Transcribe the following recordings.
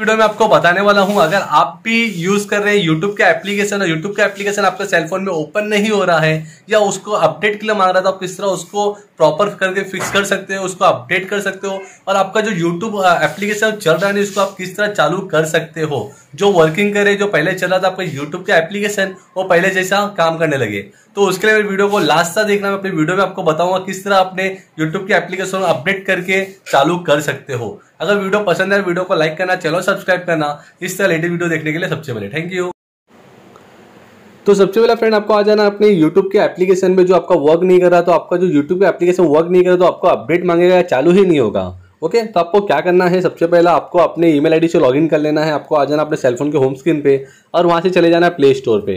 video में आपको बताने वाला हूं अगर आप भी यूज कर रहे हैं यूट्यूब का एप्लीकेशन और यूट्यूब का एप्लीकेशन आपके सेलफोन में ओपन नहीं हो रहा है या उसको अपडेट के लिए मांग रहा था तो आप किस तरह उसको प्रॉपर करके फिक्स कर सकते हो उसको अपडेट कर सकते हो और आपका जो यूट्यूब एप्लीकेशन चल रहा है उसको आप किस तरह चालू कर सकते हो जो वर्किंग करे जो पहले चल रहा था आपका यूट्यूब का एप्लीकेशन वो पहले जैसा काम करने लगे तो उसके लिए वीडियो को लास्ट तक देखना मैं अपने वीडियो में आपको बताऊंगा किस तरह अपने यूट्यूब के एप्लीकेशन अपडेट करके चालू कर सकते हो अगर वीडियो पसंद है तो वीडियो को लाइक करना चलो सब्सक्राइब करना इस तरह लेटेस्ट वीडियो देखने के लिए सबसे पहले थैंक यू तो सबसे पहला फ्रेंड आपको आ जाना अपने यूट्यूब के एप्लीकेशन में जो आपका वर्क नहीं कर रहा तो आपका जो यूट्यूब का एप्लीकेशन वर्क नहीं कर रहा तो आपको अपडेट मांगेगा चालू ही नहीं होगा ओके तो आपको क्या करना है सबसे पहला आपको अपने ईमेल आईडी से लॉगिन कर लेना है आपको आ जाना अपने सेलफोन के होम स्क्रीन पर और वहाँ से चले जाना है प्ले स्टोर पे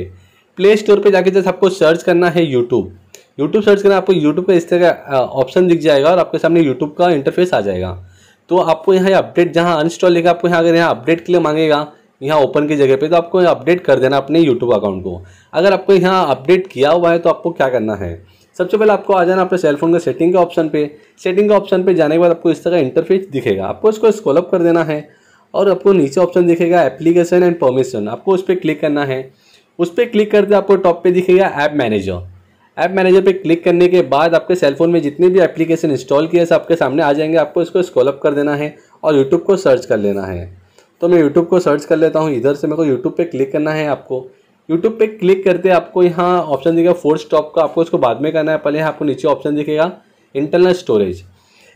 प्ले स्टोर पर जाके जैसे आपको सर्च करना है यूट्यूब यूट्यूब सर्च करना आपको यूट्यूब का इस तरह का ऑप्शन दिख जाएगा और आपके सामने यूट्यूब का इंटरफेस आ जाएगा तो आपको यहाँ अपडेट जहाँ अनस्टॉल लेगा आपको यहाँ अगर यहाँ अपडेट के लिए मांगेगा यहाँ ओपन की जगह पे तो आपको अपडेट कर देना अपने यूट्यूब अकाउंट को अगर आपको यहाँ अपडेट किया हुआ है तो आपको क्या करना है सबसे पहले आपको आ जाना अपने सेलफोन के सेटिंग के ऑप्शन पे सेटिंग के ऑप्शन पे जाने के बाद आपको इस तरह इंटरफेस दिखेगा आपको इसको स्कॉलअप कर देना है और आपको नीचे ऑप्शन दिखेगा एप्लीकेशन एंड परमिशन आपको उस पर क्लिक करना है उस पर क्लिक करते आपको टॉप पे दिखेगा ऐप मैनेजर ऐप मैनेजर पे क्लिक करने के बाद आपके सेलफोन में जितने भी एप्लीकेशन इंस्टॉल किए सब आपके सामने आ जाएंगे आपको इसको स्कॉलअप कर देना है और यूट्यूब को सर्च कर लेना है तो मैं यूट्यूब को सर्च कर लेता हूँ इधर से मेरे को यूट्यूब पर क्लिक करना है आपको यूट्यूब पर क्लिक करते आपको यहाँ ऑप्शन दिखेगा फोर्थ स्टॉप का आपको इसको बाद में करना है पहले यहाँ आपको नीचे ऑप्शन दिखेगा इंटरनल स्टोरेज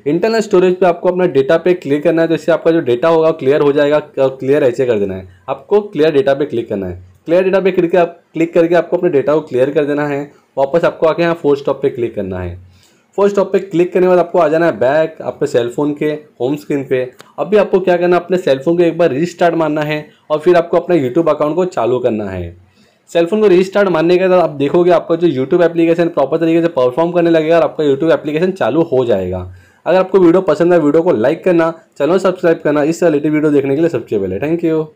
इंटरनल स्टोरेज पे आपको अपना डेटा पे क्लिक करना है तो इससे आपका जो डेटा होगा क्लियर हो जाएगा क्लियर ऐसे कर देना है आपको क्लियर डेटा पे क्लिक करना है क्लियर डेटा पे क्लिक क्लिक करके आपको अपने डेटा को क्लियर कर देना है वापस आपको आके यहाँ फोर्थ स्टॉप पे क्लिक करना है फोर्थ स्टॉप पे क्लिक करने के बाद आपको आ जाना है बैक आपके सेलफोन के होम स्क्रीन पे अभी आपको क्या करना है अपने सेलफोन को एक बार रिस्टार्ट मारना है और फिर आपको अपना यूट्यूब अकाउंट को चालू करना है सेलफोन को रिस्टार्ट मारने के बाद आप देखोगे आपका जो यूट्यूब एप्लीकेशन प्रॉपर तरीके से परफॉर्म करने लगेगा और आपका यूट्यूब एप्लीकेशन चालू हो जाएगा अगर आपको वीडियो पसंद है वीडियो को लाइक करना चैनल सब्सक्राइब करना इस रिलेटेड वीडियो देखने के लिए सबसे पहले थैंक यू